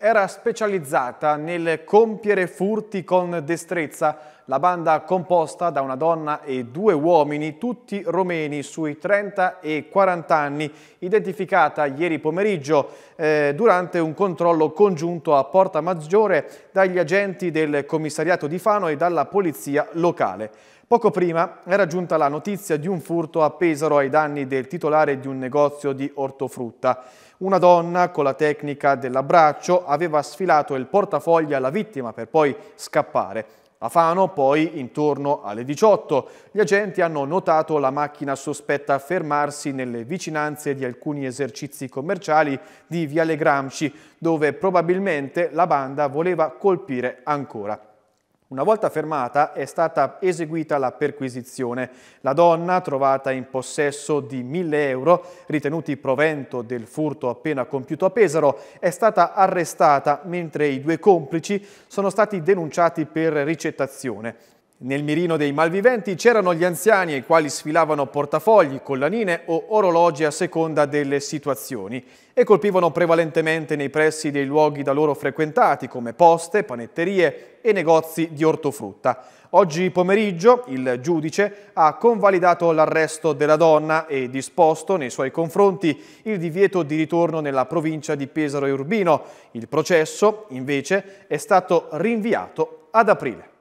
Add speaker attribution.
Speaker 1: Era specializzata nel compiere furti con destrezza. La banda composta da una donna e due uomini, tutti romeni sui 30 e 40 anni, identificata ieri pomeriggio eh, durante un controllo congiunto a Porta Maggiore dagli agenti del commissariato di Fano e dalla polizia locale. Poco prima era giunta la notizia di un furto a Pesaro ai danni del titolare di un negozio di ortofrutta. Una donna con la tecnica dell'abbraccio aveva sfilato il portafogli alla vittima per poi scappare. A Fano, poi, intorno alle 18, gli agenti hanno notato la macchina sospetta fermarsi nelle vicinanze di alcuni esercizi commerciali di Viale Gramsci, dove probabilmente la banda voleva colpire ancora. Una volta fermata è stata eseguita la perquisizione. La donna, trovata in possesso di 1000 euro, ritenuti provento del furto appena compiuto a Pesaro, è stata arrestata mentre i due complici sono stati denunciati per ricettazione. Nel mirino dei malviventi c'erano gli anziani ai quali sfilavano portafogli, collanine o orologi a seconda delle situazioni e colpivano prevalentemente nei pressi dei luoghi da loro frequentati come poste, panetterie e negozi di ortofrutta. Oggi pomeriggio il giudice ha convalidato l'arresto della donna e disposto nei suoi confronti il divieto di ritorno nella provincia di Pesaro e Urbino. Il processo, invece, è stato rinviato ad aprile.